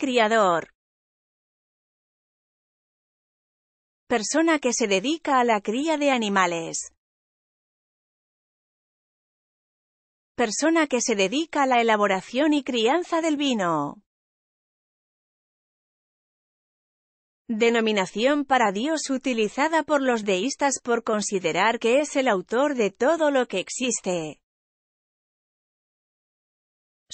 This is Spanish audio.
Criador. Persona que se dedica a la cría de animales. Persona que se dedica a la elaboración y crianza del vino. Denominación para Dios utilizada por los deístas por considerar que es el autor de todo lo que existe.